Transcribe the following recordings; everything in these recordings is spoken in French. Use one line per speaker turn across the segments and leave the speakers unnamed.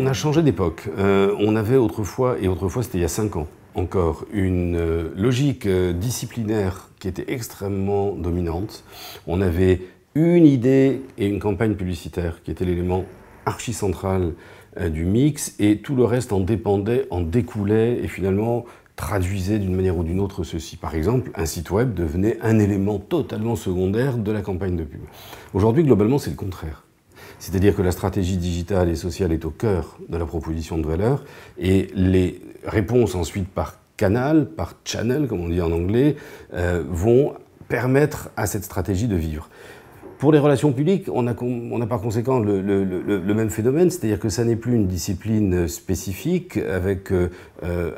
On a changé d'époque. Euh, on avait autrefois, et autrefois c'était il y a 5 ans encore, une euh, logique euh, disciplinaire qui était extrêmement dominante. On avait une idée et une campagne publicitaire qui était l'élément archi central du mix, et tout le reste en dépendait, en découlait, et finalement traduisait d'une manière ou d'une autre ceci. Par exemple, un site web devenait un élément totalement secondaire de la campagne de pub. Aujourd'hui, globalement, c'est le contraire. C'est-à-dire que la stratégie digitale et sociale est au cœur de la proposition de valeur et les réponses ensuite par canal, par channel, comme on dit en anglais, euh, vont permettre à cette stratégie de vivre. Pour les relations publiques, on a, par conséquent le, même phénomène, c'est-à-dire que ça n'est plus une discipline spécifique avec euh,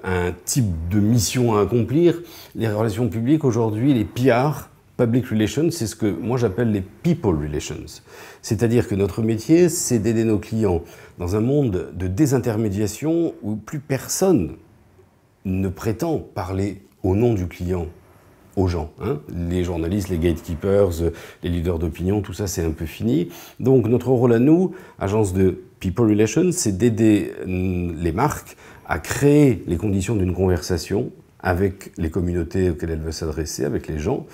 un type de mission à accomplir. Les relations publiques, aujourd'hui, les pillards Public relations, c'est ce que moi j'appelle les people relations. C'est-à-dire que notre métier, c'est d'aider nos clients dans un monde de désintermédiation où plus personne ne prétend parler au nom du client aux gens. Hein. Les journalistes, les gatekeepers, les leaders d'opinion, tout ça c'est un peu fini. Donc notre rôle à nous, agence de People Relations, c'est d'aider mm, les marques à créer les conditions d'une conversation avec les communautés auxquelles elles veulent s'adresser, avec les gens,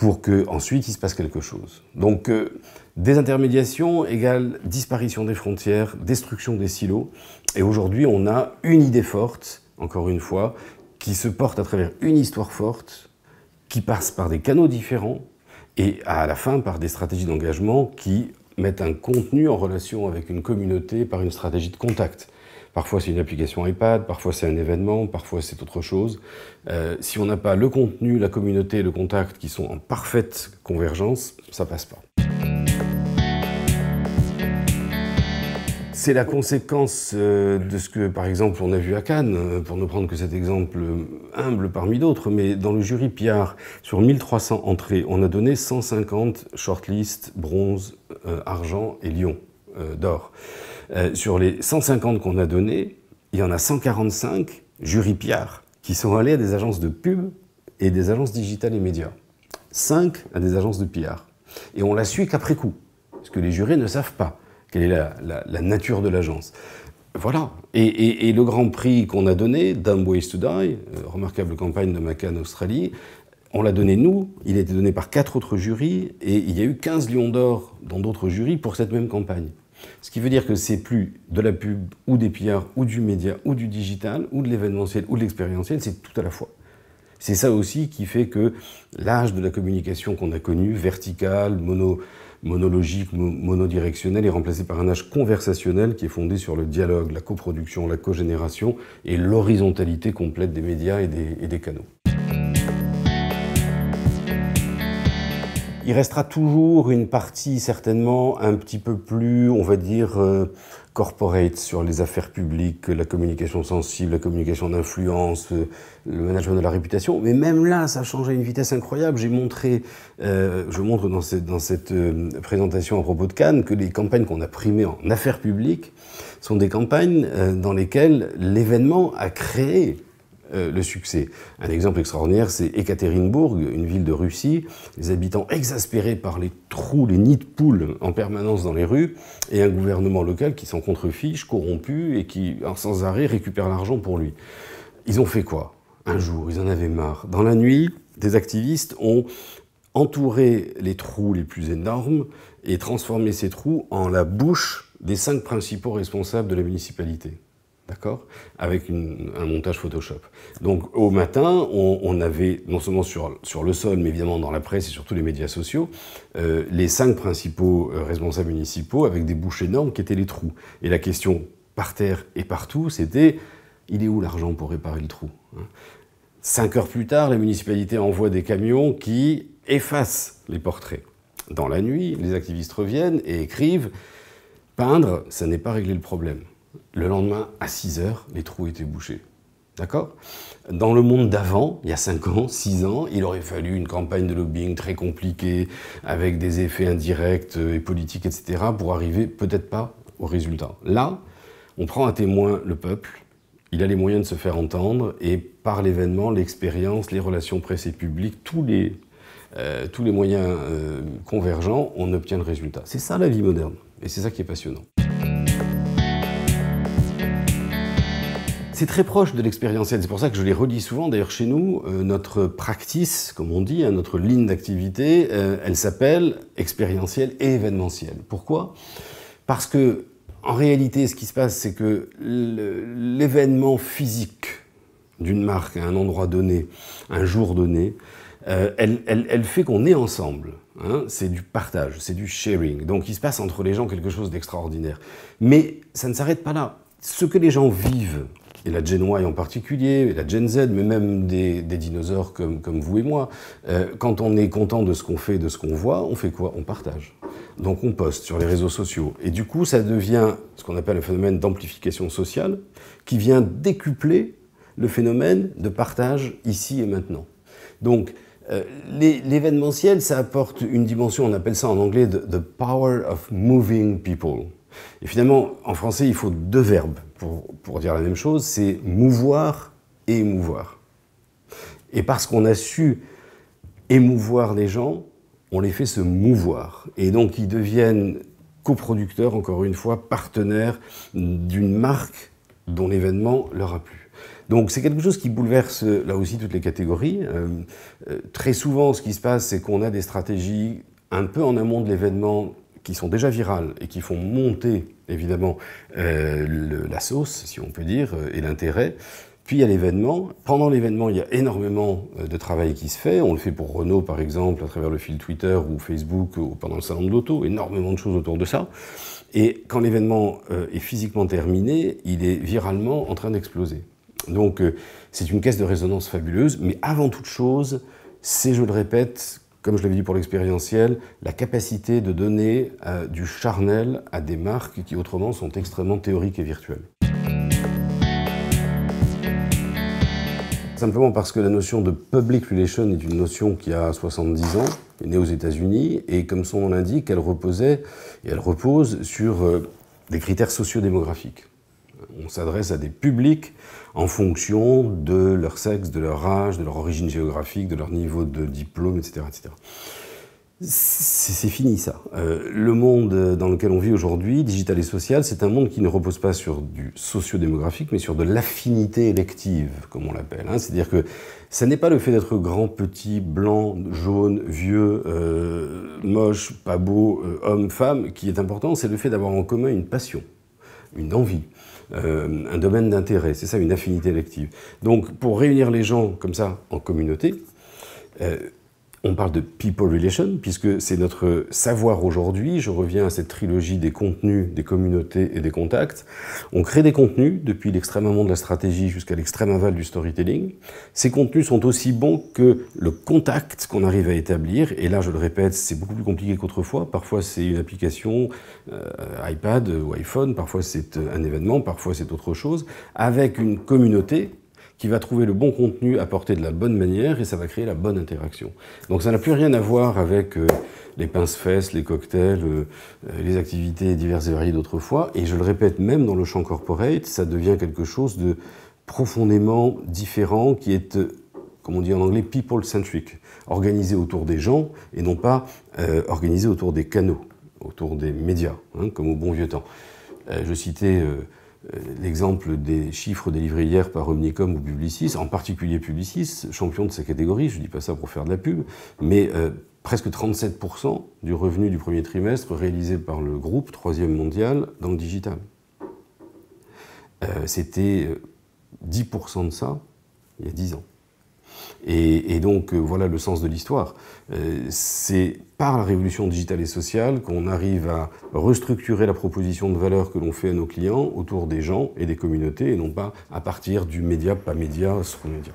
pour qu'ensuite il se passe quelque chose. Donc euh, désintermédiation égale disparition des frontières, destruction des silos, et aujourd'hui on a une idée forte, encore une fois, qui se porte à travers une histoire forte, qui passe par des canaux différents, et à la fin par des stratégies d'engagement qui mettent un contenu en relation avec une communauté par une stratégie de contact. Parfois c'est une application iPad, parfois c'est un événement, parfois c'est autre chose. Euh, si on n'a pas le contenu, la communauté, le contact qui sont en parfaite convergence, ça passe pas. C'est la conséquence euh, de ce que, par exemple, on a vu à Cannes, euh, pour ne prendre que cet exemple humble parmi d'autres, mais dans le jury Piard, sur 1300 entrées, on a donné 150 shortlists, bronze, argent et lion. Euh, d'or. Euh, sur les 150 qu'on a donnés, il y en a 145, jury Piard, qui sont allés à des agences de pub et des agences digitales et médias. 5 à des agences de PR. Et on la suit qu'après coup, parce que les jurés ne savent pas quelle est la, nature de l'agence. Voilà. Et, le grand prix qu'on a donné, Dumb Ways to Die, euh, remarquable campagne de Maca en Australie, on l'a donné nous, il a été donné par quatre autres jurys, et il y a eu 15 lions d'or dans d'autres jurys pour cette même campagne. Ce qui veut dire que c'est plus de la pub ou des pillards ou du média ou du digital ou de l'événementiel ou de l'expérientiel, c'est tout à la fois. C'est ça aussi qui fait que l'âge de la communication qu'on a connu, verticale, monologique, monodirectionnel est remplacé par un âge conversationnel qui est fondé sur le dialogue, la coproduction, la cogénération et l'horizontalité complète des médias et des canaux. Il restera toujours une partie certainement un petit peu plus, on va dire, euh, corporate sur les affaires publiques, la communication sensible, la communication d'influence, euh, le management de la réputation. Mais même là, ça change à une vitesse incroyable. J'ai montré, euh, je montre dans cette, dans cette présentation à Robot de Cannes que les campagnes qu'on a primées en affaires publiques sont des campagnes dans lesquelles l'événement a créé euh, le succès. Un exemple extraordinaire, c'est Ekaterinbourg, une ville de Russie. Les habitants exaspérés par les trous, les nids de poules en permanence dans les rues, et un gouvernement local qui s'en contrefiche, corrompu, et qui, sans arrêt, récupère l'argent pour lui. Ils ont fait quoi Un jour, ils en avaient marre. Dans la nuit, des activistes ont entouré les trous les plus énormes et transformé ces trous en la bouche des cinq principaux responsables de la municipalité. Avec un montage Photoshop. Donc au matin, on, avait, non seulement sur, le sol, mais évidemment dans la presse et sur tous les médias sociaux, euh, les cinq principaux euh, responsables municipaux avec des bouches énormes qui étaient les trous. Et la question par terre et partout, c'était il est où l'argent pour réparer le trou hein Cinq heures plus tard, la municipalité envoie des camions qui effacent les portraits. Dans la nuit, les activistes reviennent et écrivent Peindre, ça n'est pas réglé le problème. Le lendemain, à 6 heures, les trous étaient bouchés. D'accord Dans le monde d'avant, il y a 5 ans, 6 ans, il aurait fallu une campagne de lobbying très compliquée, avec des effets indirects et politiques, etc., pour arriver peut-être pas au résultat. Là, on prend à témoin le peuple, il a les moyens de se faire entendre, et par l'événement, l'expérience, les relations presse et publique, tous les, euh, moyens euh, convergents, on obtient le résultat. C'est ça la vie moderne, et c'est ça qui est passionnant. C'est très proche de l'expérientiel. C'est pour ça que je les redis souvent. D'ailleurs, chez nous, euh, notre practice, comme on dit, hein, notre ligne d'activité, euh, elle s'appelle expérientiel et événementiel. Pourquoi Parce que, en réalité, ce qui se passe, c'est que l'événement physique d'une marque à un endroit donné, un jour donné, euh, elle, fait qu'on est ensemble. Hein. c'est du partage, c'est du sharing. Donc il se passe entre les gens quelque chose d'extraordinaire. Mais ça ne s'arrête pas là. Ce que les gens vivent et la Gen Y en particulier, et la Gen Z, mais même des, dinosaures comme, comme, vous et moi, euh, quand on est content de ce qu'on fait, de ce qu'on voit, on fait quoi On partage. Donc on poste sur les réseaux sociaux. Et du coup, ça devient ce qu'on appelle le phénomène d'amplification sociale, qui vient décupler le phénomène de partage ici et maintenant. Donc, euh, l'événementiel, ça apporte une dimension, on appelle ça en anglais the power of moving people. Et finalement, en français, il faut deux verbes pour, dire la même chose, c'est mouvoir et émouvoir. Et parce qu'on a su émouvoir les gens, on les fait se mouvoir. Et donc ils deviennent coproducteurs, encore une fois, partenaires d'une marque dont l'événement leur a plu. Donc c'est quelque chose qui bouleverse là aussi toutes les catégories. Euh, euh, très souvent, ce qui se passe, c'est qu'on a des stratégies un peu en amont de l'événement qui sont déjà virales et qui font monter évidemment euh, la sauce, si on peut dire, euh, et l'intérêt. Puis il y a l'événement. Pendant l'événement, il y a énormément euh, de travail qui se fait. On le fait pour Renault, par exemple, à travers le fil Twitter ou Facebook, ou pendant le salon de l'auto, énormément de choses autour de ça. Et quand l'événement est physiquement terminé, il est viralement en train d'exploser. Donc c'est une caisse de résonance fabuleuse, mais avant toute chose, c'est, je le répète, comme je l'avais dit pour l'expérientiel, la capacité de donner euh, du charnel à des marques qui autrement sont extrêmement théoriques et virtuelles. Simplement parce que la notion de public relation est une notion qui a 70 ans, est née aux États-Unis, et comme son nom l'indique, elle reposait et elle repose sur euh, des critères sociodémographiques. On s'adresse à des publics en fonction de leur sexe, de leur âge, de leur origine géographique, de leur niveau de diplôme, etc. etc. C'est fini ça. Euh, le monde dans lequel on vit aujourd'hui, digital et social, c'est un monde qui ne repose pas sur du socio-démographique, mais sur de l'affinité élective, comme on l'appelle. Hein. C'est-à-dire que ce n'est pas le fait d'être grand, petit, blanc, jaune, vieux, euh, moche, pas beau, euh, homme, femme qui est important, c'est le fait d'avoir en commun une passion une envie, euh, un domaine d'intérêt, c'est ça une affinité élective. Donc pour réunir les gens comme ça en communauté, euh, on parle de people relation, puisque c'est notre savoir aujourd'hui. Je reviens à cette trilogie des contenus, des communautés et des contacts. On crée des contenus depuis l'extrême amont de la stratégie jusqu'à l'extrême aval du storytelling. Ces contenus sont aussi bons que le contact qu'on arrive à établir. Et là, je le répète, c'est beaucoup plus compliqué qu'autrefois. Parfois, c'est une application euh, iPad ou iPhone. Parfois, c'est euh, un événement. Parfois, c'est autre chose. Avec une communauté qui va trouver le bon contenu apporté de la bonne manière et ça va créer la bonne interaction. Donc ça n'a plus rien à voir avec euh, les pinces-fesses, les cocktails, euh, euh, les activités diverses et variées d'autrefois. Et je le répète, même dans le champ corporate, ça devient quelque chose de profondément différent qui est, comme on dit en anglais, people-centric, organisé autour des gens et non pas organisé autour des canaux, autour des médias, hein, comme au bon vieux temps. je citais euh, l'exemple des chiffres délivrés hier par Omnicom ou Publicis, en particulier Publicis, champion de sa catégorie, je ne dis pas ça pour faire de la pub, mais euh, presque 37% du revenu du premier trimestre réalisé par le groupe, troisième mondial, dans le digital. Euh, c'était 10% de ça il y a 10 ans. Et, donc, euh, voilà le sens de l'histoire. Euh, c'est par la révolution digitale et sociale qu'on arrive à restructurer la proposition de valeur que l'on fait à nos clients autour des gens et des communautés, et non pas à partir du média, pas média, sur média.